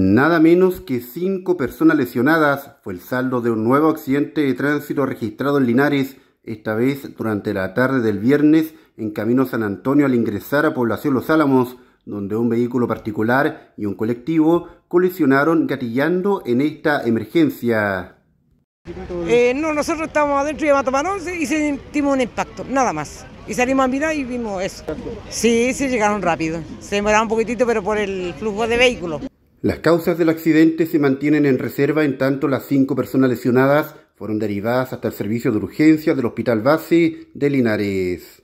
Nada menos que cinco personas lesionadas fue el saldo de un nuevo accidente de tránsito registrado en Linares, esta vez durante la tarde del viernes en camino San Antonio al ingresar a Población Los Álamos, donde un vehículo particular y un colectivo colisionaron gatillando en esta emergencia. Eh, no, nosotros estábamos adentro de y sentimos un impacto, nada más. Y salimos a mirar y vimos eso. Sí, sí llegaron rápido. Se demoraron un poquitito, pero por el flujo de vehículos. Las causas del accidente se mantienen en reserva en tanto las cinco personas lesionadas fueron derivadas hasta el servicio de urgencia del Hospital Base de Linares.